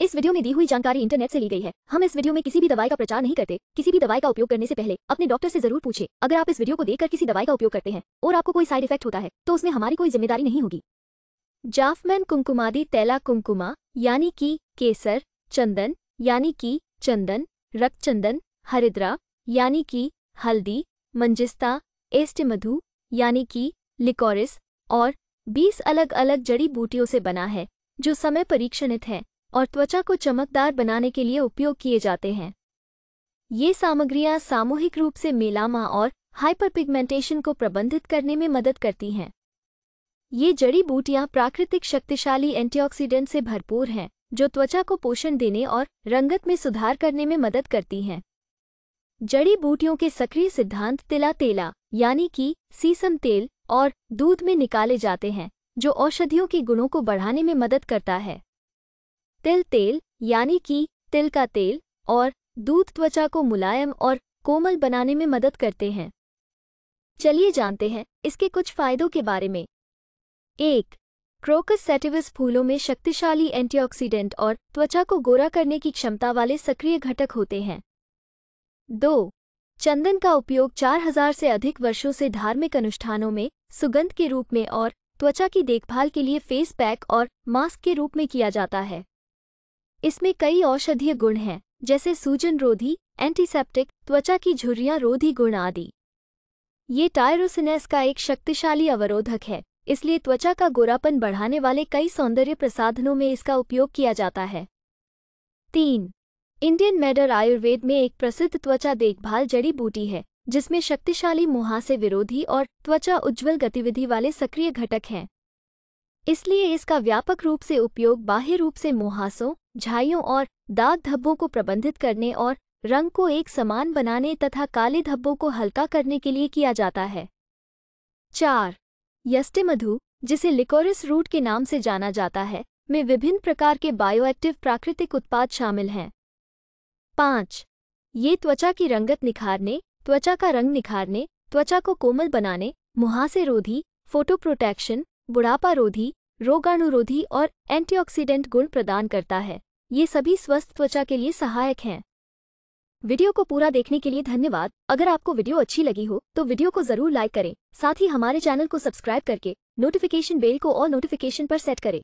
इस वीडियो में दी हुई जानकारी इंटरनेट से ली गई है हम इस वीडियो में किसी भी दवाई का प्रचार नहीं करते किसी भी दवाई का उपयोग करने से पहले अपने डॉक्टर से जरूर पूछे अगर आप इस वीडियो को देखकर किसी दवाई का उपयोग करते हैं और आपको कोई साइड इफेक्ट होता है तो उसमें हमारी कोई जिम्मेदारी नहीं होगी जाफमैन कुमकुमादी तैला कुमकुमा यानी की केसर चंदन यानी की चंदन रक्त चंदन हरिद्रा यानी की हल्दी मंजिस्ता एस्ट मधु यानी की लिकोरिस और बीस अलग अलग जड़ी बूटियों से बना है जो समय परीक्षणित है और त्वचा को चमकदार बनाने के लिए उपयोग किए जाते हैं ये सामग्रियां सामूहिक रूप से मेलामा और हाइपरपिगमेंटेशन को प्रबंधित करने में मदद करती हैं ये जड़ी बूटियां प्राकृतिक शक्तिशाली एंटीऑक्सीडेंट से भरपूर हैं जो त्वचा को पोषण देने और रंगत में सुधार करने में मदद करती हैं जड़ी बूटियों के सक्रिय सिद्धांत तिला तेला यानी कि सीसम तेल और दूध में निकाले जाते हैं जो औषधियों के गुणों को बढ़ाने में मदद करता है तिल तेल यानी कि तिल का तेल और दूध त्वचा को मुलायम और कोमल बनाने में मदद करते हैं चलिए जानते हैं इसके कुछ फायदों के बारे में एक क्रोकस सेटिविस फूलों में शक्तिशाली एंटीऑक्सीडेंट और त्वचा को गोरा करने की क्षमता वाले सक्रिय घटक होते हैं दो चंदन का उपयोग 4000 से अधिक वर्षों से धार्मिक अनुष्ठानों में सुगंध के रूप में और त्वचा की देखभाल के लिए फेस पैक और मास्क के रूप में किया जाता है इसमें कई औषधीय गुण हैं जैसे सूजन रोधी एंटीसेप्टिक त्वचा की झुर्रियां रोधी गुण आदि ये टायरोसिनेस का एक शक्तिशाली अवरोधक है इसलिए त्वचा का गोरापन बढ़ाने वाले कई सौंदर्य प्रसाधनों में इसका उपयोग किया जाता है तीन इंडियन मेडर आयुर्वेद में एक प्रसिद्ध त्वचा देखभाल जड़ी बूटी है जिसमें शक्तिशाली मुहासे विरोधी और त्वचा उज्ज्वल गतिविधि वाले सक्रिय घटक हैं इसलिए इसका व्यापक रूप से उपयोग बाह्य रूप से मुहासों झाइयों और दाग धब्बों को प्रबंधित करने और रंग को एक समान बनाने तथा काले धब्बों को हल्का करने के लिए किया जाता है चार यस्टिमधु जिसे लिकोरिस रूट के नाम से जाना जाता है में विभिन्न प्रकार के बायोएक्टिव प्राकृतिक उत्पाद शामिल हैं पाँच ये त्वचा की रंगत निखारने त्वचा का रंग निखारने त्वचा को कोमल बनाने मुहासे रोधी फोटो प्रोटेक्शन बुढ़ापा रोधी रोगाणुरोधी और एंटीऑक्सीडेंट गुण प्रदान करता है ये सभी स्वस्थ त्वचा के लिए सहायक हैं वीडियो को पूरा देखने के लिए धन्यवाद अगर आपको वीडियो अच्छी लगी हो तो वीडियो को जरूर लाइक करें साथ ही हमारे चैनल को सब्सक्राइब करके नोटिफिकेशन बेल को और नोटिफिकेशन पर सेट करें